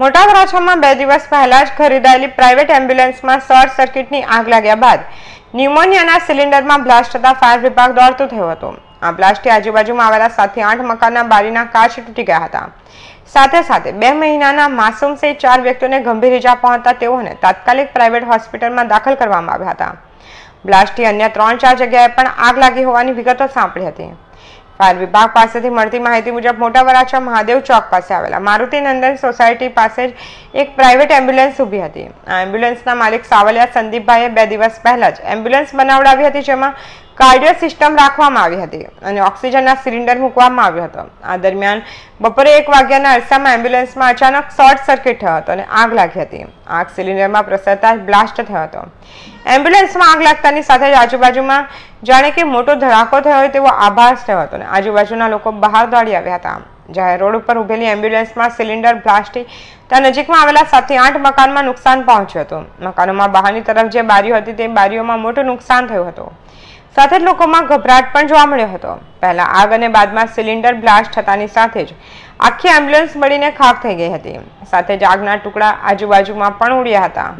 મોટા વરાછામાં બે દિવસ પહેલા જ ખરીદાયેલી પ્રાઇવેટ એમ્બ્યુલન્સમાં શોર્ટ સર્કિટની આગ લાગ્યા બાદ ન્યુમોનિયાના સિલિન્ડરમાં બ્લાસ્ટ થતા ફાયર વિભાગ દોડતો થયો હતો આ બ્લાસ્ટથી આજુબાજુમાં આવેલા સાતથી આઠ મકાનના બારીના કાચ તૂટી ગયા હતા સાથે સાથે બે મહિનાના માસૂમ સહિત ચાર વ્યક્તિઓને ગંભીર ઇજા પહોંચતા તેઓને તાત્કાલિક પ્રાઇવેટ હોસ્પિટલમાં દાખલ કરવામાં આવ્યા હતા બ્લાસ્ટથી અન્ય ત્રણ ચાર જગ્યાએ પણ આગ લાગી હોવાની વિગતો સાંપડી હતી ફાયર વિભાગ પાસેથી મળતી માહિતી મુજબ મોટા વરાછા મહાદેવ ચોક પાસે આવેલા મારુતિ નંદન સોસાયટી પાસે જ એક પ્રાઇવેટ એમ્બ્યુલન્સ ઊભી હતી આ એમ્બ્યુલન્સના માલિક સાવલિયા સંદીપભાઈએ બે દિવસ પહેલાં જ એમ્બ્યુલન્સ બનાવડાવી હતી જેમાં કાર્ડિયો સિસ્ટમ રાખવામાં આવી હતી અને ઓક્સિજનના સિલિન્ડર મૂકવામાં આવ્યો હતો આ દરમિયાન બપોરે એક વાગ્યાના અરસામાં એમ્બ્યુલન્સમાં અચાનક શોર્ટ સર્કિટ થયો હતો અને આગ લાગી હતી આગ સિલિન્ડરમાં પ્રસરતા બ્લાસ્ટ થયો હતો એમ્બ્યુલન્સમાં આગ લાગતાની સાથે જ આજુબાજુમાં જાણે કે મોટો ધડાકો થયો હોય તેવો આભાસ થયો હતો અને આજુબાજુના લોકો બહાર દોડી આવ્યા હતા જ્યારે રોડ ઉપર ઉભેલી એમ્બ્યુલન્સમાં સિલિન્ડર બ્લાસ્ટી ત્યાં નજીકમાં આવેલા સાતથી આઠ મકાનમાં નુકસાન પહોંચ્યું હતું મકાનોમાં બહારની તરફ જે બારીઓ હતી તે બારીઓમાં મોટું નુકસાન થયું હતું સાથે જ લોકોમાં ગભરાટ પણ જોવા મળ્યો હતો પહેલા આગ અને બાદમાં સિલિન્ડર બ્લાસ્ટ થતાની સાથે જ આખી એમ્બ્યુલન્સ મળીને ખાખ થઈ ગઈ હતી સાથે જ આગના ટુકડા આજુબાજુમાં પણ ઉડ્યા હતા